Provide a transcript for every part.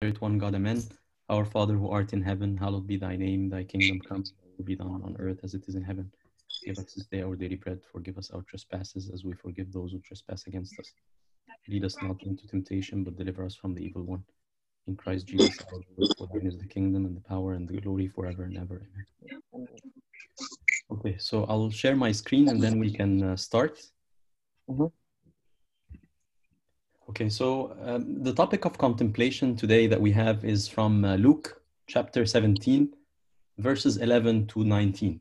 Spirit, one God, Amen. Our Father who art in heaven, hallowed be thy name. Thy kingdom come, will be done on earth as it is in heaven. Give us this day our daily bread. Forgive us our trespasses as we forgive those who trespass against us. Lead us not into temptation, but deliver us from the evil one. In Christ Jesus, our Lord, for thine is the kingdom and the power and the glory forever and ever. Amen. Okay, so I'll share my screen and then we can uh, start. Mm -hmm. Okay, so um, the topic of contemplation today that we have is from uh, Luke chapter 17, verses 11 to 19.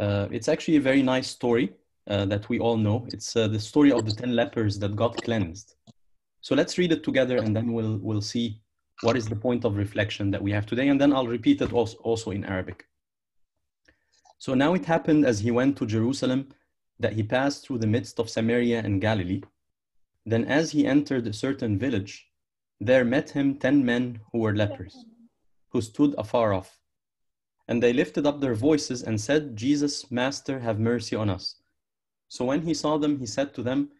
Uh, it's actually a very nice story uh, that we all know. It's uh, the story of the 10 lepers that got cleansed. So let's read it together and then we'll, we'll see what is the point of reflection that we have today. And then I'll repeat it also, also in Arabic. So now it happened as he went to Jerusalem that he passed through the midst of Samaria and Galilee. Then, as he entered a certain village, there met him ten men who were lepers, who stood afar off. And they lifted up their voices and said, Jesus, Master, have mercy on us. So when he saw them, he said to them,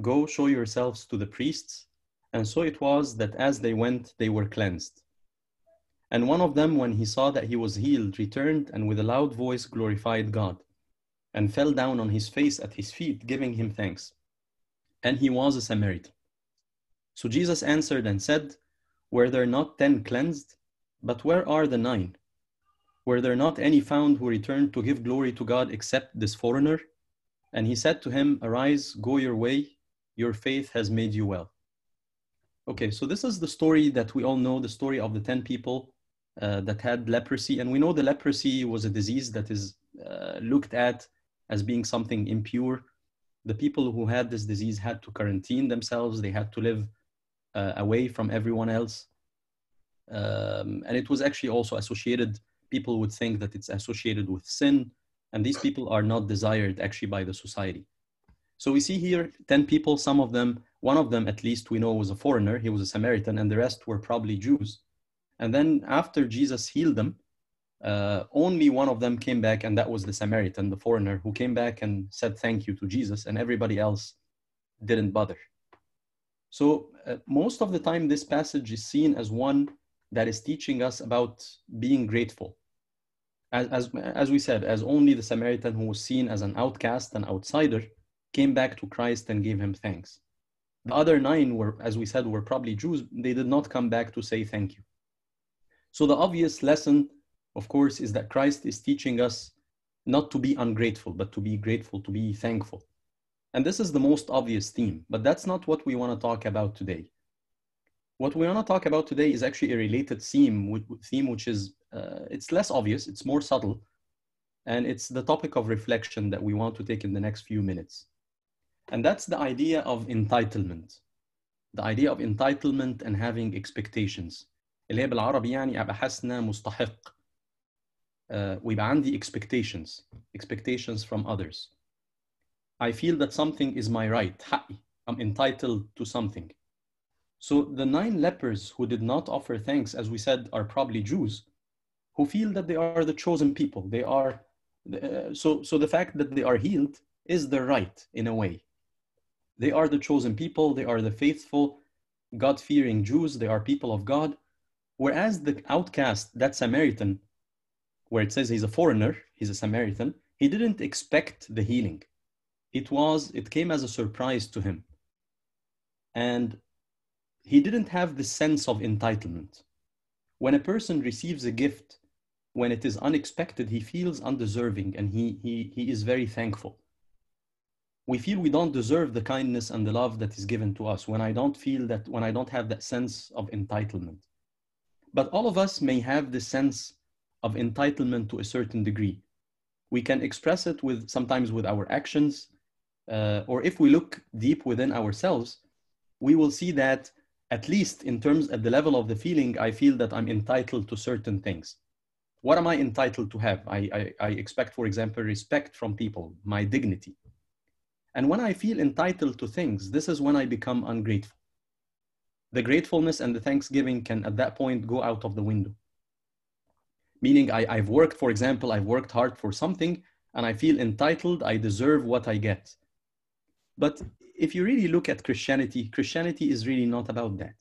Go show yourselves to the priests. And so it was that as they went, they were cleansed. And one of them, when he saw that he was healed, returned and with a loud voice glorified God, and fell down on his face at his feet, giving him thanks and he was a Samaritan. So Jesus answered and said, Were there not ten cleansed? But where are the nine? Were there not any found who returned to give glory to God except this foreigner? And he said to him, Arise, go your way, your faith has made you well. Okay, so this is the story that we all know the story of the 10 people uh, that had leprosy. And we know the leprosy was a disease that is uh, looked at as being something impure the people who had this disease had to quarantine themselves they had to live uh, away from everyone else um, and it was actually also associated people would think that it's associated with sin and these people are not desired actually by the society so we see here 10 people some of them one of them at least we know was a foreigner he was a samaritan and the rest were probably jews and then after jesus healed them uh, only one of them came back, and that was the Samaritan, the foreigner, who came back and said thank you to Jesus, and everybody else didn't bother. So, uh, most of the time, this passage is seen as one that is teaching us about being grateful. As, as, as we said, as only the Samaritan who was seen as an outcast, an outsider, came back to Christ and gave him thanks. The other nine were, as we said, were probably Jews. They did not come back to say thank you. So, the obvious lesson of course, is that Christ is teaching us not to be ungrateful, but to be grateful, to be thankful. And this is the most obvious theme, but that's not what we want to talk about today. What we want to talk about today is actually a related theme, theme which is uh, it's less obvious, it's more subtle, and it's the topic of reflection that we want to take in the next few minutes. And that's the idea of entitlement. The idea of entitlement and having expectations. ويبقى uh, عندي expectations expectations from others I feel that something is my right حقي I'm entitled to something so the nine lepers who did not offer thanks as we said are probably Jews who feel that they are the chosen people they are uh, so so the fact that they are healed is their right in a way they are the chosen people they are the faithful god fearing jews they are people of god whereas the outcast that samaritan where it says he's a foreigner, he's a Samaritan, he didn't expect the healing. It was, it came as a surprise to him. And he didn't have the sense of entitlement. When a person receives a gift, when it is unexpected, he feels undeserving and he, he, he is very thankful. We feel we don't deserve the kindness and the love that is given to us when I don't feel that, when I don't have that sense of entitlement. But all of us may have the sense of entitlement to a certain degree. We can express it with sometimes with our actions, uh, or if we look deep within ourselves, we will see that at least in terms at the level of the feeling, I feel that I'm entitled to certain things. What am I entitled to have? I, I, I expect, for example, respect from people, my dignity. And when I feel entitled to things, this is when I become ungrateful. The gratefulness and the thanksgiving can at that point go out of the window meaning I, I've worked, for example, I've worked hard for something and I feel entitled, I deserve what I get. But if you really look at Christianity, Christianity is really not about that.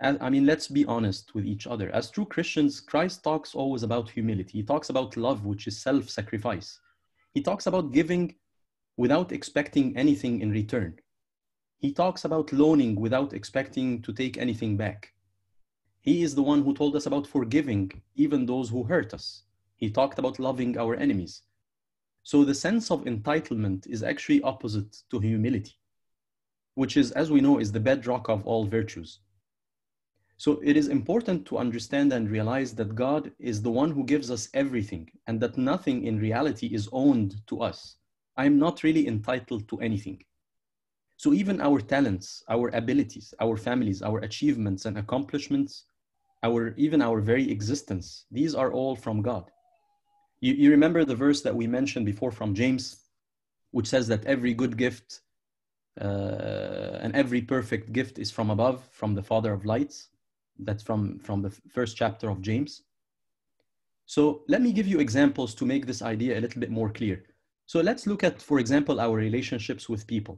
I mean, let's be honest with each other. As true Christians, Christ talks always about humility. He talks about love, which is self sacrifice. He talks about giving without expecting anything in return. He talks about loaning without expecting to take anything back. He is the one who told us about forgiving even those who hurt us. He talked about loving our enemies. So the sense of entitlement is actually opposite to humility, which is, as we know, is the bedrock of all virtues. So it is important to understand and realize that God is the one who gives us everything and that nothing in reality is owned to us. I am not really entitled to anything. So even our talents, our abilities, our families, our achievements and accomplishments our even our very existence these are all from god you, you remember the verse that we mentioned before from james which says that every good gift uh, and every perfect gift is from above from the father of lights that's from from the first chapter of james so let me give you examples to make this idea a little bit more clear so let's look at for example our relationships with people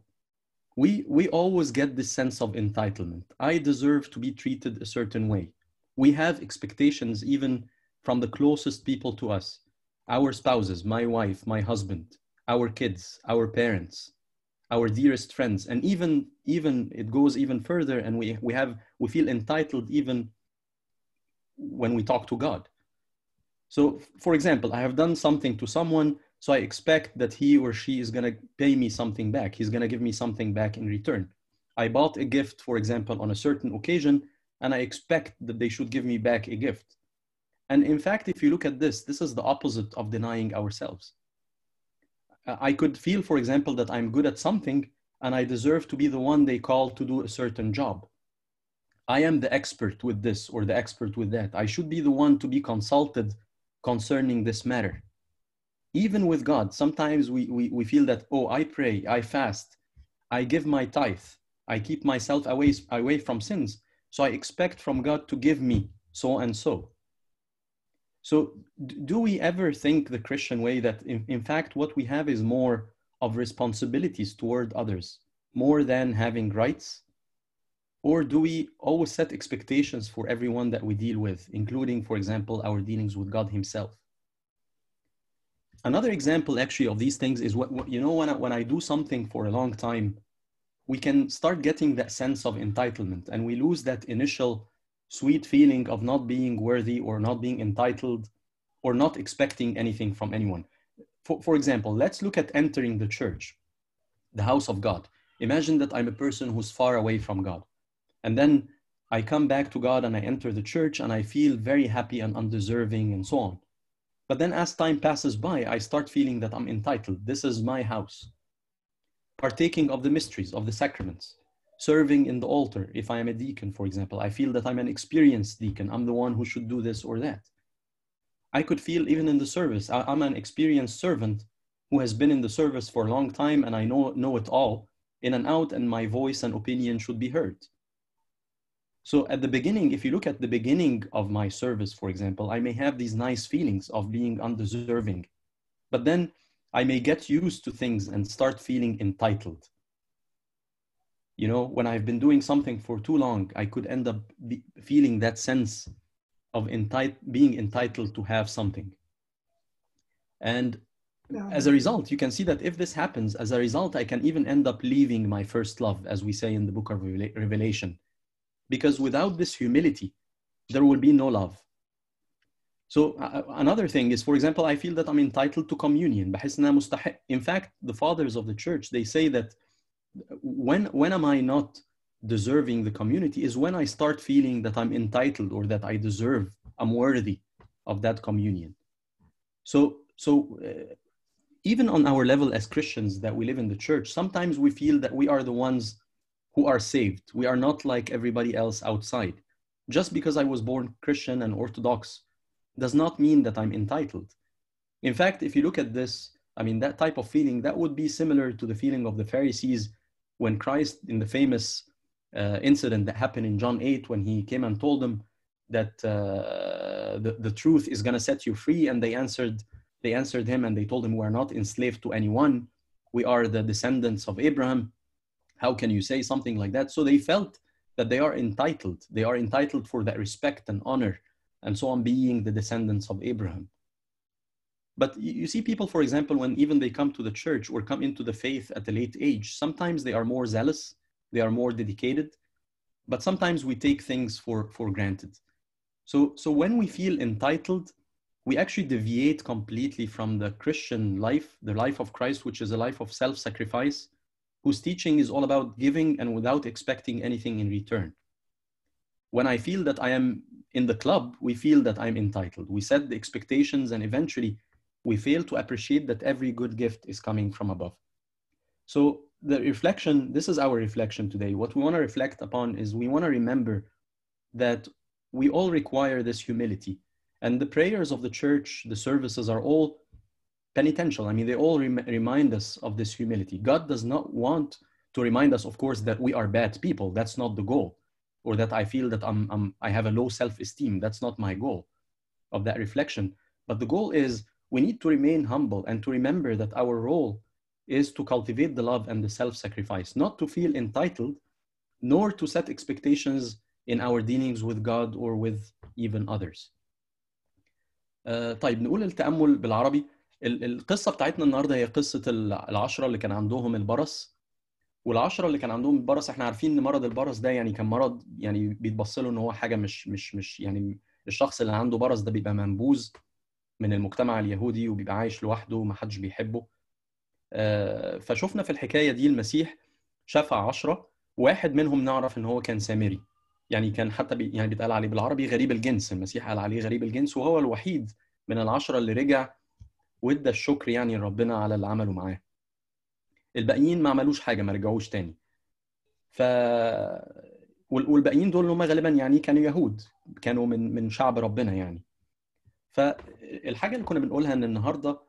we we always get this sense of entitlement i deserve to be treated a certain way we have expectations even from the closest people to us our spouses, my wife, my husband, our kids, our parents, our dearest friends. And even, even it goes even further, and we, we, have, we feel entitled even when we talk to God. So, for example, I have done something to someone, so I expect that he or she is going to pay me something back. He's going to give me something back in return. I bought a gift, for example, on a certain occasion, and I expect that they should give me back a gift. And in fact, if you look at this, this is the opposite of denying ourselves. Uh, I could feel, for example, that I'm good at something and I deserve to be the one they call to do a certain job. I am the expert with this or the expert with that. I should be the one to be consulted concerning this matter. Even with God, sometimes we, we, we feel that, oh, I pray, I fast, I give my tithe, I keep myself away, away from sins. So I expect from God to give me so and so. So, do we ever think the Christian way that in, in fact what we have is more of responsibilities toward others, more than having rights? Or do we always set expectations for everyone that we deal with, including, for example, our dealings with God Himself? Another example, actually, of these things is what, what you know when I, when I do something for a long time we can start getting that sense of entitlement and we lose that initial sweet feeling of not being worthy or not being entitled or not expecting anything from anyone. For, for example, let's look at entering the church, the house of God. Imagine that I'm a person who's far away from God. And then I come back to God and I enter the church and I feel very happy and undeserving and so on. But then as time passes by, I start feeling that I'm entitled. This is my house partaking of the mysteries of the sacraments, serving in the altar. If I am a deacon, for example, I feel that I'm an experienced deacon. I'm the one who should do this or that. I could feel even in the service, I'm an experienced servant who has been in the service for a long time and I know, know it all in and out, and my voice and opinion should be heard. So at the beginning, if you look at the beginning of my service, for example, I may have these nice feelings of being undeserving. But then I may get used to things and start feeling entitled. You know, when I've been doing something for too long, I could end up feeling that sense of being entitled to have something. And yeah. as a result, you can see that if this happens, as a result, I can even end up leaving my first love, as we say in the book of Revelation. Because without this humility, there will be no love. So uh, another thing is, for example, I feel that I'm entitled to communion. In fact, the fathers of the church, they say that when, when am I not deserving the community is when I start feeling that I'm entitled or that I deserve, I'm worthy of that communion. So, so uh, even on our level as Christians that we live in the church, sometimes we feel that we are the ones who are saved. We are not like everybody else outside. Just because I was born Christian and Orthodox does not mean that I'm entitled. In fact, if you look at this, I mean, that type of feeling, that would be similar to the feeling of the Pharisees when Christ, in the famous uh, incident that happened in John 8, when he came and told them that uh, the, the truth is going to set you free. And they answered, they answered him and they told him, we are not enslaved to anyone. We are the descendants of Abraham. How can you say something like that? So they felt that they are entitled. They are entitled for that respect and honor and so on being the descendants of Abraham. But you see people, for example, when even they come to the church or come into the faith at a late age, sometimes they are more zealous, they are more dedicated, but sometimes we take things for, for granted. So, so when we feel entitled, we actually deviate completely from the Christian life, the life of Christ, which is a life of self sacrifice, whose teaching is all about giving and without expecting anything in return when I feel that I am in the club, we feel that I'm entitled. We set the expectations and eventually we fail to appreciate that every good gift is coming from above. So the reflection, this is our reflection today. What we want to reflect upon is we want to remember that we all require this humility. And the prayers of the church, the services are all penitential. I mean, they all rem- remind us of this humility. God does not want to remind us, of course, that we are bad people. That's not the goal or that I feel that I'm, I'm, I have a low self esteem. That's not my goal of that reflection. But the goal is we need to remain humble and to remember that our role is to cultivate the love and the self sacrifice, not to feel entitled, nor to set expectations in our dealings with God or with even others. Uh, طيب نقول التأمل بالعربي القصة بتاعتنا النهاردة هي قصة العشرة اللي كان عندهم البرص والعشرة اللي كان عندهم البرص احنا عارفين ان مرض البرص ده يعني كان مرض يعني بيتبص له ان هو حاجه مش مش مش يعني الشخص اللي عنده برص ده بيبقى منبوذ من المجتمع اليهودي وبيبقى عايش لوحده ومحدش بيحبه آه، فشفنا في الحكايه دي المسيح شفع عشرة واحد منهم نعرف ان هو كان سامري يعني كان حتى بي يعني بيتقال عليه بالعربي غريب الجنس المسيح قال عليه غريب الجنس وهو الوحيد من العشرة اللي رجع وادى الشكر يعني لربنا على اللي عمله معاه الباقيين ما عملوش حاجه ما رجعوش تاني ف والباقيين دول هم غالبا يعني كانوا يهود كانوا من من شعب ربنا يعني فالحاجه اللي كنا بنقولها ان النهارده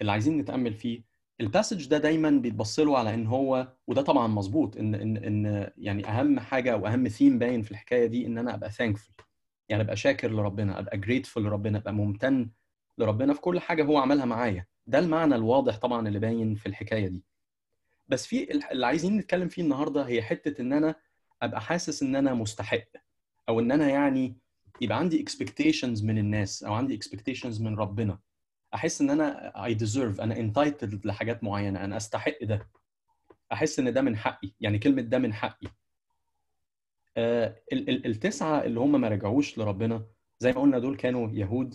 اللي عايزين نتامل فيه الباسج ده دايما بيتبص له على ان هو وده طبعا مظبوط ان ان ان يعني اهم حاجه واهم ثيم باين في الحكايه دي ان انا ابقى ثانكفول يعني ابقى شاكر لربنا ابقى جريتفول لربنا ابقى ممتن لربنا في كل حاجه هو عملها معايا ده المعنى الواضح طبعا اللي باين في الحكايه دي بس في اللي عايزين نتكلم فيه النهارده هي حته ان انا ابقى حاسس ان انا مستحق او ان انا يعني يبقى عندي اكسبكتيشنز من الناس او عندي اكسبكتيشنز من ربنا احس ان انا اي ديزيرف انا انتايتلد لحاجات معينه انا استحق ده احس ان ده من حقي يعني كلمه ده من حقي آه التسعه اللي هم ما رجعوش لربنا زي ما قلنا دول كانوا يهود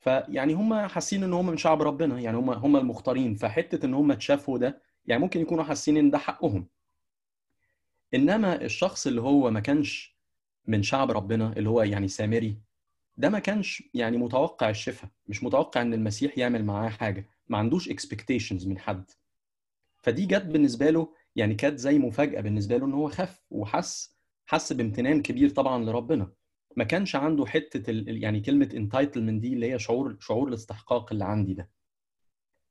فيعني هم حاسين ان هم من شعب ربنا يعني هم هم المختارين فحته ان هم اتشافوا ده يعني ممكن يكونوا حاسين ان ده حقهم انما الشخص اللي هو ما كانش من شعب ربنا اللي هو يعني سامري ده ما كانش يعني متوقع الشفاء مش متوقع ان المسيح يعمل معاه حاجه ما عندوش اكسبكتيشنز من حد فدي جت بالنسبه له يعني كانت زي مفاجاه بالنسبه له ان هو خف وحس حس بامتنان كبير طبعا لربنا ما كانش عنده حته يعني كلمه انتايتلمنت دي اللي هي شعور شعور الاستحقاق اللي عندي ده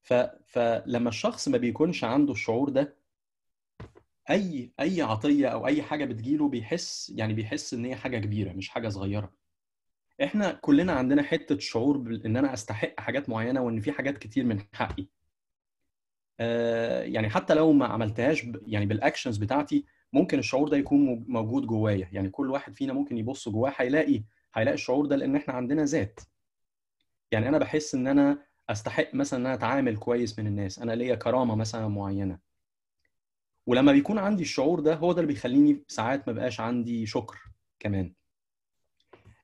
ف... فلما الشخص ما بيكونش عنده الشعور ده اي اي عطيه او اي حاجه بتجيله بيحس يعني بيحس ان هي حاجه كبيره مش حاجه صغيره احنا كلنا عندنا حته شعور ان انا استحق حاجات معينه وان في حاجات كتير من حقي آه يعني حتى لو ما عملتهاش ب... يعني بالاكشنز بتاعتي ممكن الشعور ده يكون موجود جوايا يعني كل واحد فينا ممكن يبص جواه هيلاقي هيلاقي الشعور ده لان احنا عندنا ذات يعني انا بحس ان انا استحق مثلا ان انا اتعامل كويس من الناس انا ليا كرامه مثلا معينه ولما بيكون عندي الشعور ده هو ده اللي بيخليني ساعات ما بقاش عندي شكر كمان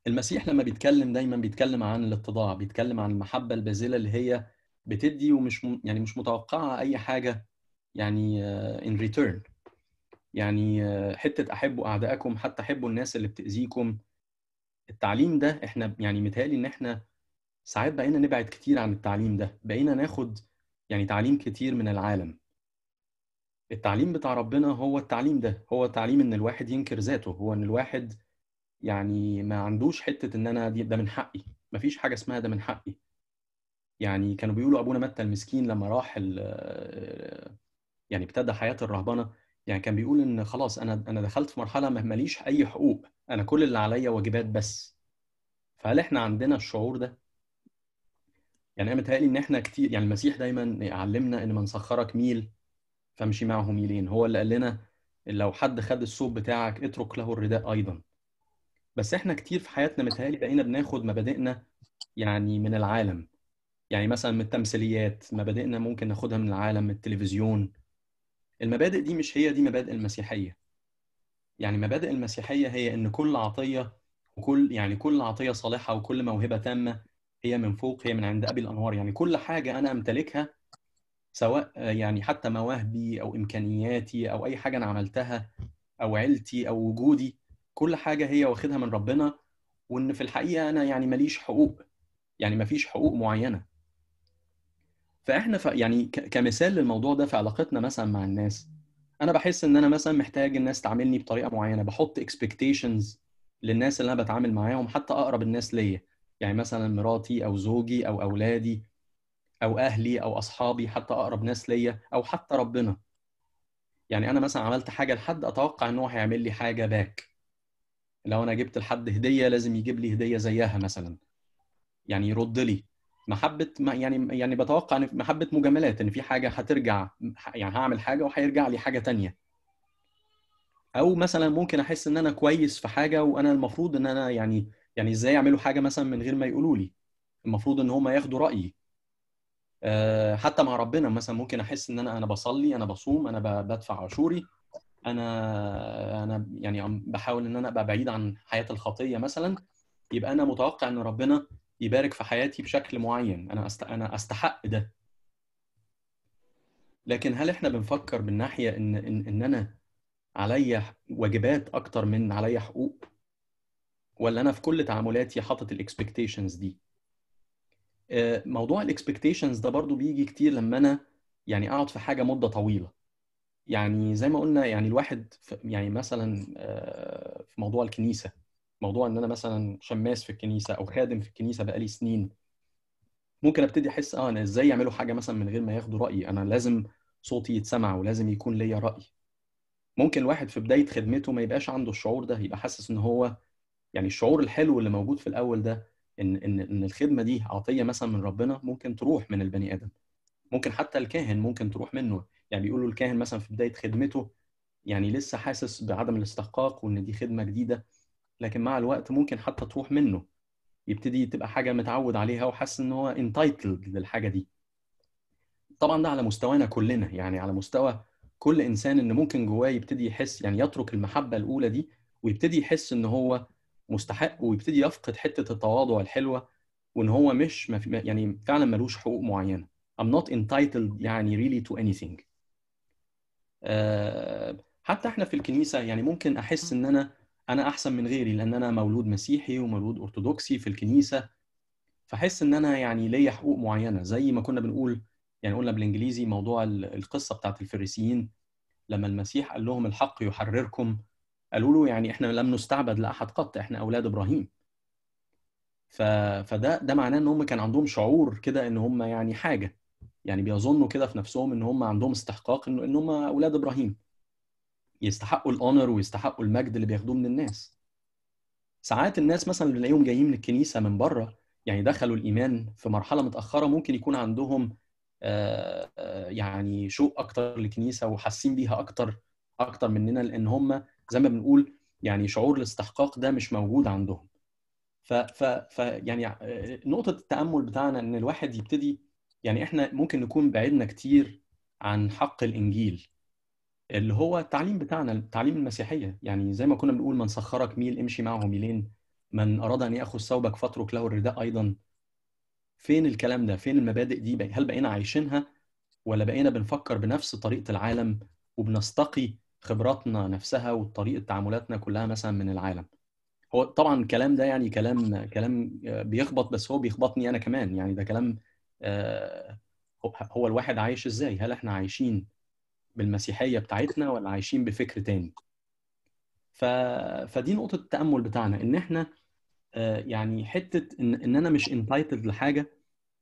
المسيح لما بيتكلم دايما بيتكلم عن الاتضاع بيتكلم عن المحبه البازله اللي هي بتدي ومش يعني مش متوقعه اي حاجه يعني ان آه، ريتيرن يعني آه، حته احبوا اعدائكم حتى احبوا الناس اللي بتاذيكم التعليم ده احنا يعني متهيألي ان احنا ساعات بقينا نبعد كتير عن التعليم ده بقينا ناخد يعني تعليم كتير من العالم التعليم بتاع ربنا هو التعليم ده هو تعليم ان الواحد ينكر ذاته هو ان الواحد يعني ما عندوش حته ان انا ده من حقي ما فيش حاجه اسمها ده من حقي يعني كانوا بيقولوا ابونا متى المسكين لما راح يعني ابتدى حياه الرهبنه يعني كان بيقول ان خلاص انا انا دخلت في مرحله ما ماليش اي حقوق انا كل اللي عليا واجبات بس فهل احنا عندنا الشعور ده يعني انا متهيألي ان احنا كتير يعني المسيح دايما علمنا ان من سخرك ميل فامشي معه ميلين هو اللي قال لنا لو حد خد الصوب بتاعك اترك له الرداء ايضا بس احنا كتير في حياتنا متهيألي بقينا بناخد مبادئنا يعني من العالم يعني مثلا من التمثيليات مبادئنا ممكن ناخدها من العالم من التلفزيون المبادئ دي مش هي دي مبادئ المسيحية يعني مبادئ المسيحية هي ان كل عطية وكل يعني كل عطية صالحة وكل موهبة تامة هي من فوق هي من عند ابي الانوار يعني كل حاجه انا امتلكها سواء يعني حتى مواهبي او امكانياتي او اي حاجه انا عملتها او عيلتي او وجودي كل حاجه هي واخدها من ربنا وان في الحقيقه انا يعني ماليش حقوق يعني مفيش حقوق معينه فاحنا ف... يعني ك... كمثال للموضوع ده في علاقتنا مثلا مع الناس انا بحس ان انا مثلا محتاج الناس تعاملني بطريقه معينه بحط اكسبكتيشنز للناس اللي انا بتعامل معاهم حتى اقرب الناس ليا يعني مثلا مراتي او زوجي او اولادي او اهلي او اصحابي حتى اقرب ناس ليا او حتى ربنا يعني انا مثلا عملت حاجه لحد اتوقع ان هو هيعمل لي حاجه باك لو انا جبت لحد هديه لازم يجيب لي هديه زيها مثلا يعني يرد لي محبه يعني يعني بتوقع ان محبه مجاملات ان في حاجه هترجع يعني هعمل حاجه وهيرجع لي حاجه تانية او مثلا ممكن احس ان انا كويس في حاجه وانا المفروض ان انا يعني يعني ازاي يعملوا حاجه مثلا من غير ما يقولوا لي المفروض ان هم ياخدوا رايي آه، حتى مع ربنا مثلا ممكن احس ان انا انا بصلي انا بصوم انا بدفع عشوري انا انا يعني بحاول ان انا ابقى بعيد عن حياه الخطيه مثلا يبقى انا متوقع ان ربنا يبارك في حياتي بشكل معين انا انا استحق ده لكن هل احنا بنفكر بالناحيه ان ان, إن انا عليا واجبات اكتر من عليا حقوق ولا انا في كل تعاملاتي حاطط الاكسبكتيشنز دي آه، موضوع الاكسبكتيشنز ده برضو بيجي كتير لما انا يعني اقعد في حاجه مده طويله يعني زي ما قلنا يعني الواحد يعني مثلا آه، في موضوع الكنيسه موضوع ان انا مثلا شماس في الكنيسه او خادم في الكنيسه بقالي سنين ممكن ابتدي احس اه انا ازاي يعملوا حاجه مثلا من غير ما ياخدوا رايي انا لازم صوتي يتسمع ولازم يكون ليا راي ممكن الواحد في بدايه خدمته ما يبقاش عنده الشعور ده يبقى حاسس ان هو يعني الشعور الحلو اللي موجود في الاول ده ان ان ان الخدمه دي عطيه مثلا من ربنا ممكن تروح من البني ادم ممكن حتى الكاهن ممكن تروح منه يعني بيقولوا الكاهن مثلا في بدايه خدمته يعني لسه حاسس بعدم الاستحقاق وان دي خدمه جديده لكن مع الوقت ممكن حتى تروح منه يبتدي تبقى حاجه متعود عليها وحاسس ان هو انتايتلد للحاجه دي طبعا ده على مستوانا كلنا يعني على مستوى كل انسان ان ممكن جواه يبتدي يحس يعني يترك المحبه الاولى دي ويبتدي يحس ان هو مستحق ويبتدي يفقد حته التواضع الحلوه وان هو مش يعني فعلا ملوش حقوق معينه I'm not entitled يعني really to anything أه حتى احنا في الكنيسه يعني ممكن احس ان انا انا احسن من غيري لان انا مولود مسيحي ومولود ارثوذكسي في الكنيسه فاحس ان انا يعني ليا حقوق معينه زي ما كنا بنقول يعني قلنا بالانجليزي موضوع القصه بتاعت الفريسيين لما المسيح قال لهم الحق يحرركم قالوا له يعني احنا لم نستعبد لاحد قط احنا اولاد ابراهيم ف... فده ده معناه ان هم كان عندهم شعور كده ان هم يعني حاجه يعني بيظنوا كده في نفسهم ان هم عندهم استحقاق ان, إن هم اولاد ابراهيم يستحقوا الاونر ويستحقوا المجد اللي بياخدوه من الناس ساعات الناس مثلا بنلاقيهم جايين من الكنيسه من بره يعني دخلوا الايمان في مرحله متاخره ممكن يكون عندهم آه، آه، يعني شوق اكتر للكنيسه وحاسين بيها اكتر اكتر مننا لان هم زي ما بنقول يعني شعور الاستحقاق ده مش موجود عندهم ف, ف, ف يعني آه، نقطه التامل بتاعنا ان الواحد يبتدي يعني احنا ممكن نكون بعدنا كتير عن حق الانجيل اللي هو التعليم بتاعنا التعليم المسيحيه يعني زي ما كنا بنقول من سخرك ميل امشي معه ميلين من اراد ان ياخذ ثوبك فاترك له الرداء ايضا فين الكلام ده فين المبادئ دي هل بقينا عايشينها ولا بقينا بنفكر بنفس طريقه العالم وبنستقي خبراتنا نفسها وطريقه تعاملاتنا كلها مثلا من العالم هو طبعا الكلام ده يعني كلام كلام آه، بيخبط بس هو بيخبطني انا كمان يعني ده كلام آه، هو الواحد عايش ازاي هل احنا عايشين بالمسيحيه بتاعتنا ولا عايشين بفكر تاني ف... فدي نقطه التامل بتاعنا ان احنا آه، يعني حته ان, إن انا مش انتايتد لحاجه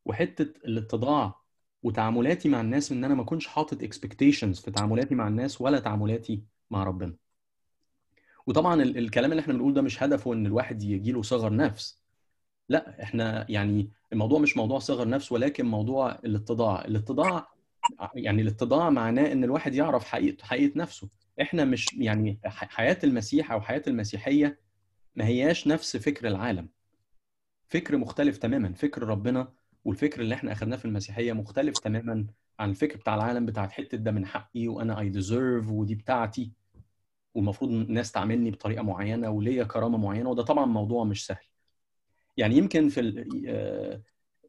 وحته الاتضاع وتعاملاتي مع الناس ان انا ما اكونش حاطط اكسبكتيشنز في تعاملاتي مع الناس ولا تعاملاتي مع ربنا وطبعا الكلام اللي احنا بنقول ده مش هدفه ان الواحد يجي له صغر نفس لا احنا يعني الموضوع مش موضوع صغر نفس ولكن موضوع الاتضاع الاتضاع يعني الاتضاع معناه ان الواحد يعرف حقيقه حقيقه نفسه احنا مش يعني حياه المسيح او حياه المسيحيه ما هياش نفس فكر العالم فكر مختلف تماما فكر ربنا والفكر اللي احنا اخذناه في المسيحيه مختلف تماما عن الفكر بتاع العالم بتاع الحته ده من حقي وانا اي ديزيرف ودي بتاعتي والمفروض الناس تعاملني بطريقه معينه وليا كرامه معينه وده طبعا موضوع مش سهل يعني يمكن في آه،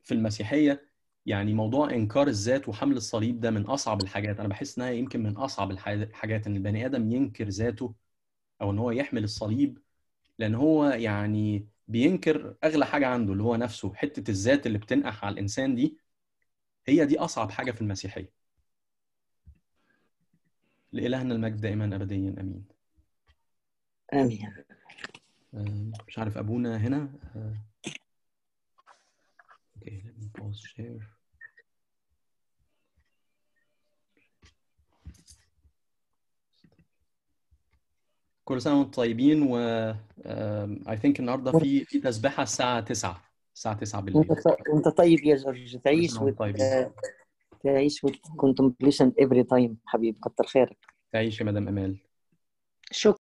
في المسيحيه يعني موضوع انكار الذات وحمل الصليب ده من اصعب الحاجات انا بحس انها يمكن من اصعب الحاجات ان البني ادم ينكر ذاته او ان هو يحمل الصليب لان هو يعني بينكر اغلى حاجه عنده اللي هو نفسه حته الذات اللي بتنقح على الانسان دي هي دي اصعب حاجه في المسيحيه لالهنا المجد دائما ابديا امين امين آه، مش عارف ابونا هنا اوكي آه، let me pause كل سنه وانتم طيبين و اي ثينك النهارده في في تسبيحه الساعه 9 الساعه 9 بالليل وانت طيب يا جورج تعيش وت... تعيش وت contemplation every time حبيبي كتر خيرك تعيش يا مدام امال شكرا